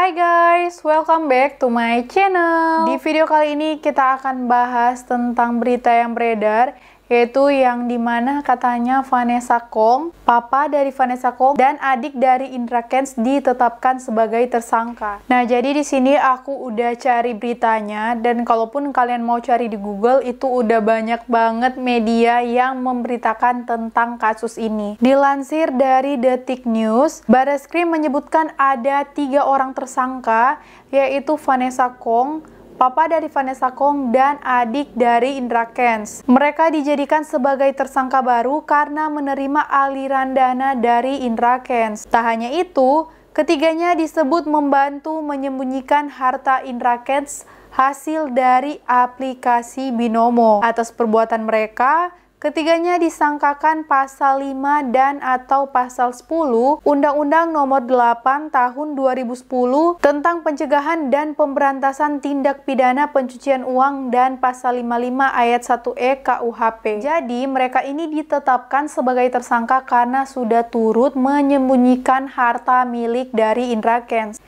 Hai guys, welcome back to my channel. Di video kali ini kita akan bahas tentang berita yang beredar yaitu yang dimana katanya Vanessa Kong, papa dari Vanessa Kong dan adik dari Indra Kens ditetapkan sebagai tersangka. Nah jadi di sini aku udah cari beritanya dan kalaupun kalian mau cari di Google itu udah banyak banget media yang memberitakan tentang kasus ini. Dilansir dari Detik News, Barreskrim menyebutkan ada tiga orang tersangka yaitu Vanessa Kong, papa dari Vanessa Kong dan adik dari Indra Kens. Mereka dijadikan sebagai tersangka baru karena menerima aliran dana dari Indra Kens. Tak hanya itu, ketiganya disebut membantu menyembunyikan harta Indra Kens hasil dari aplikasi Binomo. Atas perbuatan mereka, Ketiganya disangkakan pasal 5 dan atau pasal 10 Undang-Undang Nomor 8 Tahun 2010 tentang Pencegahan dan Pemberantasan Tindak Pidana Pencucian Uang dan pasal 55 ayat 1E KUHP. Jadi, mereka ini ditetapkan sebagai tersangka karena sudah turut menyembunyikan harta milik dari Indra Kens.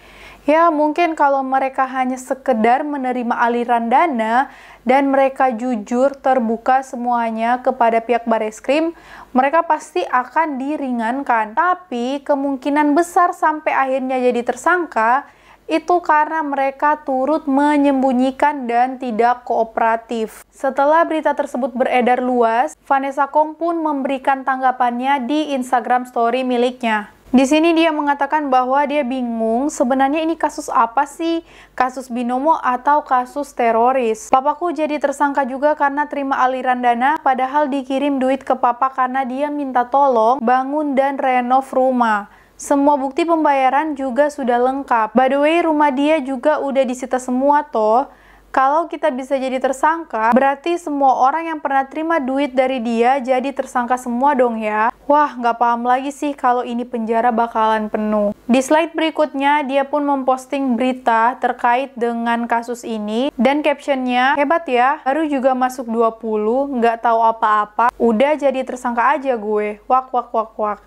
Ya, mungkin kalau mereka hanya sekedar menerima aliran dana dan mereka jujur terbuka semuanya kepada pihak baris krim, mereka pasti akan diringankan. Tapi kemungkinan besar sampai akhirnya jadi tersangka itu karena mereka turut menyembunyikan dan tidak kooperatif. Setelah berita tersebut beredar luas, Vanessa Kong pun memberikan tanggapannya di Instagram story miliknya. Di sini dia mengatakan bahwa dia bingung sebenarnya ini kasus apa sih? Kasus binomo atau kasus teroris? Papaku jadi tersangka juga karena terima aliran dana padahal dikirim duit ke papa karena dia minta tolong bangun dan renov rumah. Semua bukti pembayaran juga sudah lengkap. By the way, rumah dia juga udah disita semua toh. Kalau kita bisa jadi tersangka, berarti semua orang yang pernah terima duit dari dia jadi tersangka semua dong ya. Wah, nggak paham lagi sih kalau ini penjara bakalan penuh. Di slide berikutnya, dia pun memposting berita terkait dengan kasus ini. Dan captionnya, hebat ya, baru juga masuk 20, nggak tahu apa-apa, udah jadi tersangka aja gue. Wak, wak, wak, wak.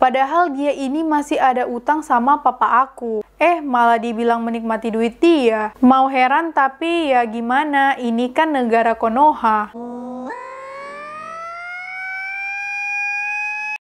Padahal dia ini masih ada utang sama papa aku. Eh, malah dibilang menikmati duit dia. Mau heran tapi ya gimana, ini kan negara Konoha.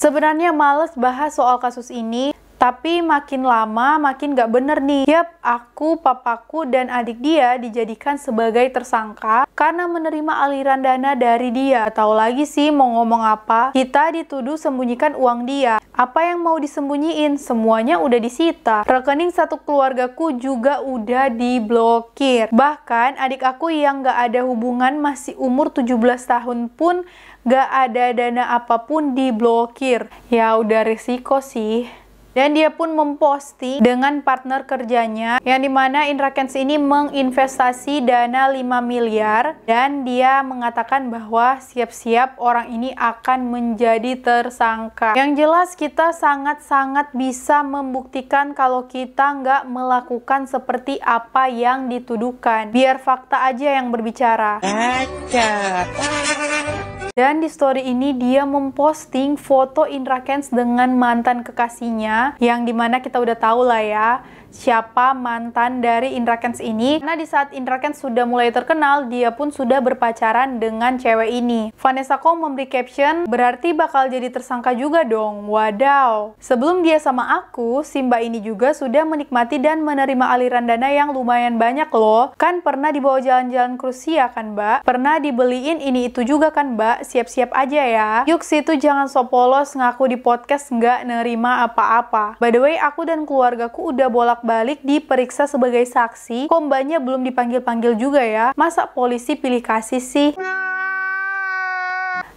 Sebenarnya males bahas soal kasus ini tapi makin lama makin gak bener nih. Yap, aku, papaku, dan adik dia dijadikan sebagai tersangka karena menerima aliran dana dari dia. tahu lagi sih mau ngomong apa. Kita dituduh sembunyikan uang dia. Apa yang mau disembunyiin? Semuanya udah disita. Rekening satu keluargaku juga udah diblokir. Bahkan adik aku yang gak ada hubungan masih umur 17 tahun pun gak ada dana apapun diblokir. Ya udah resiko sih. Dan dia pun memposting dengan partner kerjanya yang dimana Indra Kents ini menginvestasi dana 5 miliar dan dia mengatakan bahwa siap-siap orang ini akan menjadi tersangka. Yang jelas kita sangat-sangat bisa membuktikan kalau kita nggak melakukan seperti apa yang dituduhkan. Biar fakta aja yang berbicara. Acap. Dan di story ini dia memposting foto Indra Kents dengan mantan kekasihnya yang dimana kita udah tahu lah ya siapa mantan dari Indra Kents ini. Karena di saat Indra Kents sudah mulai terkenal, dia pun sudah berpacaran dengan cewek ini. Vanessa Kong memberi caption, berarti bakal jadi tersangka juga dong. Wadaw. Sebelum dia sama aku, Simba ini juga sudah menikmati dan menerima aliran dana yang lumayan banyak loh. Kan pernah dibawa jalan-jalan krusia kan mbak? Pernah dibeliin ini itu juga kan mbak? Siap-siap aja ya. Yuk situ jangan sopolos ngaku di podcast nggak nerima apa-apa. By the way, aku dan keluargaku udah bolak bolak-balik diperiksa sebagai saksi, kombanya belum dipanggil-panggil juga ya. Masa polisi pilih kasih sih?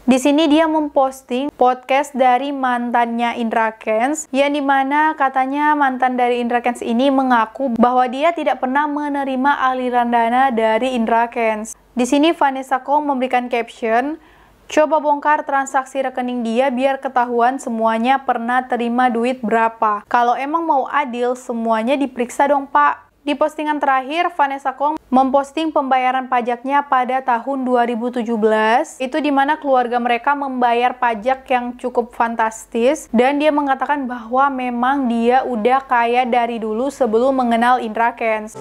Di sini dia memposting podcast dari mantannya Indra Kens yang dimana katanya mantan dari Indra Kens ini mengaku bahwa dia tidak pernah menerima aliran dana dari Indra Kens. Di sini Vanessa Kong memberikan caption, Coba bongkar transaksi rekening dia biar ketahuan semuanya pernah terima duit berapa. Kalau emang mau adil, semuanya diperiksa dong pak. Di postingan terakhir, Vanessa Kong memposting pembayaran pajaknya pada tahun 2017. Itu di mana keluarga mereka membayar pajak yang cukup fantastis. Dan dia mengatakan bahwa memang dia udah kaya dari dulu sebelum mengenal Indra Kens.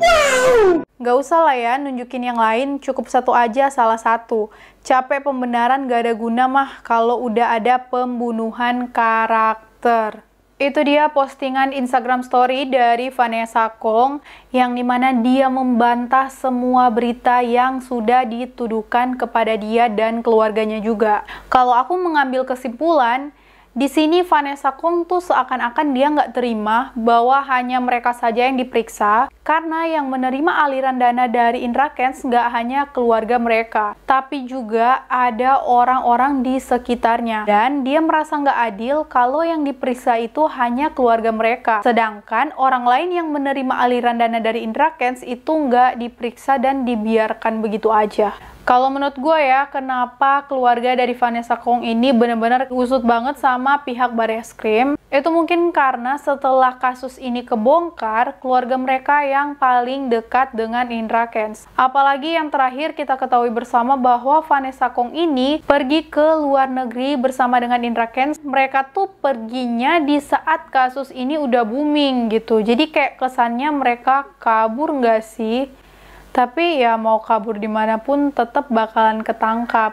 Wow! Gak usah lah ya nunjukin yang lain, cukup satu aja salah satu. Capek pembenaran gak ada guna mah kalau udah ada pembunuhan karakter. Itu dia postingan Instagram story dari Vanessa Kong yang dimana dia membantah semua berita yang sudah dituduhkan kepada dia dan keluarganya juga. Kalau aku mengambil kesimpulan, di sini Vanessa Kong tuh seakan-akan dia nggak terima bahwa hanya mereka saja yang diperiksa karena yang menerima aliran dana dari Indra Kens nggak hanya keluarga mereka, tapi juga ada orang-orang di sekitarnya. Dan dia merasa nggak adil kalau yang diperiksa itu hanya keluarga mereka. Sedangkan orang lain yang menerima aliran dana dari Indra Kens itu nggak diperiksa dan dibiarkan begitu aja. Kalau menurut gue ya, kenapa keluarga dari Vanessa Kong ini benar-benar usut banget sama pihak Krim? Itu mungkin karena setelah kasus ini kebongkar, keluarga mereka yang paling dekat dengan Indra Kens, Apalagi yang terakhir kita ketahui bersama bahwa Vanessa Kong ini pergi ke luar negeri bersama dengan Indra Kens. Mereka tuh perginya di saat kasus ini udah booming gitu. Jadi kayak kesannya mereka kabur nggak sih? Tapi ya mau kabur dimanapun tetap bakalan ketangkap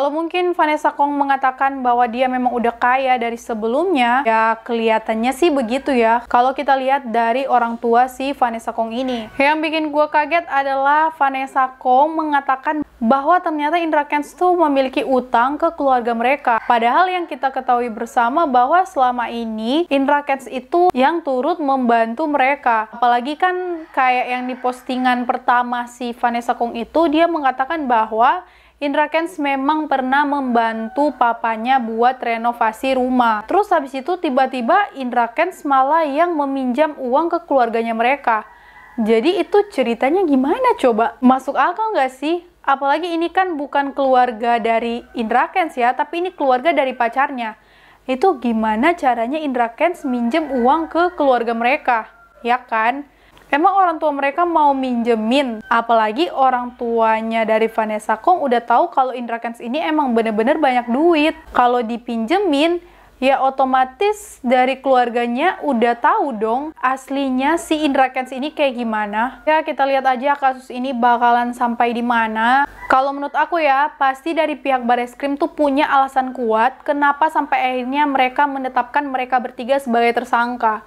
kalau mungkin Vanessa Kong mengatakan bahwa dia memang udah kaya dari sebelumnya, ya kelihatannya sih begitu ya. Kalau kita lihat dari orang tua si Vanessa Kong ini. Yang bikin gue kaget adalah Vanessa Kong mengatakan bahwa ternyata Indra Kents tuh memiliki utang ke keluarga mereka. Padahal yang kita ketahui bersama bahwa selama ini Indra Kents itu yang turut membantu mereka. Apalagi kan kayak yang di postingan pertama si Vanessa Kong itu, dia mengatakan bahwa Indra Kens memang pernah membantu papanya buat renovasi rumah. Terus habis itu tiba-tiba Indra Kens malah yang meminjam uang ke keluarganya mereka. Jadi itu ceritanya gimana coba? Masuk akal nggak sih? Apalagi ini kan bukan keluarga dari Indra Kens ya, tapi ini keluarga dari pacarnya. Itu gimana caranya Indra Kens minjem uang ke keluarga mereka? Ya kan? Emang orang tua mereka mau minjemin, apalagi orang tuanya dari Vanessa Kong udah tahu kalau Indra Kents ini emang bener-bener banyak duit. Kalau dipinjemin, ya otomatis dari keluarganya udah tahu dong aslinya si Indra Kents ini kayak gimana. Ya kita lihat aja kasus ini bakalan sampai di mana. Kalau menurut aku ya, pasti dari pihak Bareskrim tuh punya alasan kuat kenapa sampai akhirnya mereka menetapkan mereka bertiga sebagai tersangka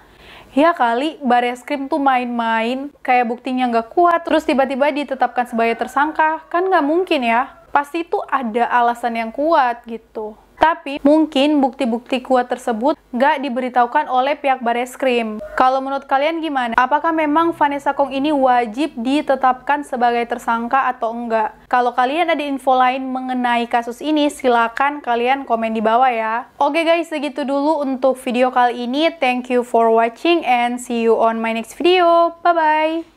ya kali krim tuh main-main kayak buktinya nggak kuat terus tiba-tiba ditetapkan sebagai tersangka kan nggak mungkin ya pasti itu ada alasan yang kuat gitu tapi mungkin bukti-bukti kuat tersebut gak diberitahukan oleh pihak krim. Kalau menurut kalian gimana? Apakah memang Vanessa Kong ini wajib ditetapkan sebagai tersangka atau enggak? Kalau kalian ada info lain mengenai kasus ini, silakan kalian komen di bawah ya. Oke guys, segitu dulu untuk video kali ini. Thank you for watching and see you on my next video. Bye-bye!